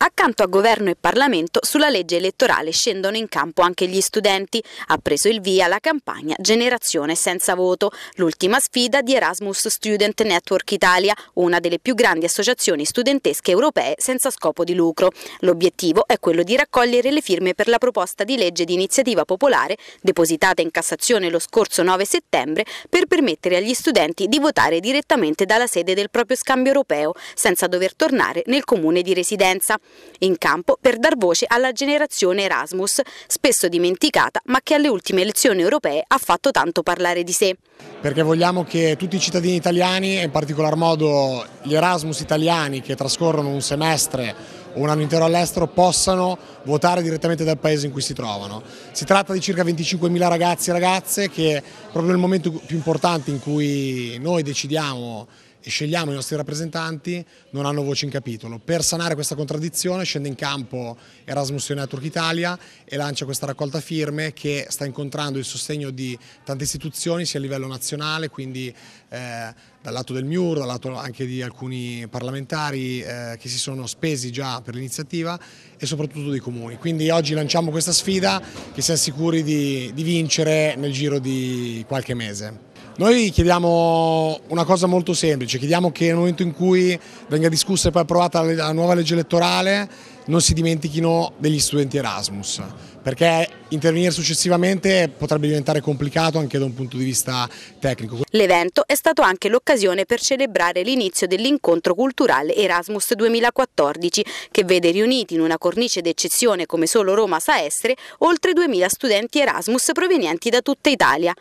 Accanto a governo e Parlamento sulla legge elettorale scendono in campo anche gli studenti. Ha preso il via la campagna Generazione senza voto, l'ultima sfida di Erasmus Student Network Italia, una delle più grandi associazioni studentesche europee senza scopo di lucro. L'obiettivo è quello di raccogliere le firme per la proposta di legge di iniziativa popolare depositata in Cassazione lo scorso 9 settembre per permettere agli studenti di votare direttamente dalla sede del proprio scambio europeo senza dover tornare nel comune di residenza in campo per dar voce alla generazione Erasmus, spesso dimenticata ma che alle ultime elezioni europee ha fatto tanto parlare di sé. Perché vogliamo che tutti i cittadini italiani, e in particolar modo gli Erasmus italiani che trascorrono un semestre o un anno intero all'estero possano votare direttamente dal paese in cui si trovano. Si tratta di circa 25.000 ragazzi e ragazze che proprio nel momento più importante in cui noi decidiamo e scegliamo i nostri rappresentanti non hanno voce in capitolo. Per sanare questa contraddizione scende in campo Erasmus Unione Turk Italia e lancia questa raccolta firme che sta incontrando il sostegno di tante istituzioni sia a livello nazionale, quindi eh, dal lato del MIUR, dal lato anche di alcuni parlamentari eh, che si sono spesi già per l'iniziativa e soprattutto dei comuni. Quindi oggi lanciamo questa sfida che siamo sicuri di, di vincere nel giro di qualche mese. Noi chiediamo una cosa molto semplice, chiediamo che nel momento in cui venga discussa e poi approvata la nuova legge elettorale non si dimentichino degli studenti Erasmus, perché intervenire successivamente potrebbe diventare complicato anche da un punto di vista tecnico. L'evento è stato anche l'occasione per celebrare l'inizio dell'incontro culturale Erasmus 2014, che vede riuniti in una cornice d'eccezione come solo Roma sa essere oltre 2000 studenti Erasmus provenienti da tutta Italia.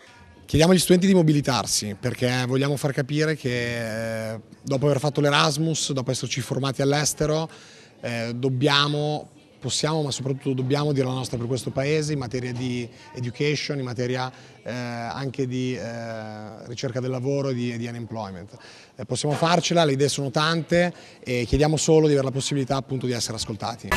Chiediamo agli studenti di mobilitarsi perché vogliamo far capire che eh, dopo aver fatto l'Erasmus, dopo esserci formati all'estero, eh, dobbiamo, possiamo ma soprattutto dobbiamo dire la nostra per questo paese in materia di education, in materia eh, anche di eh, ricerca del lavoro e di, di unemployment. Eh, possiamo farcela, le idee sono tante e chiediamo solo di avere la possibilità appunto di essere ascoltati.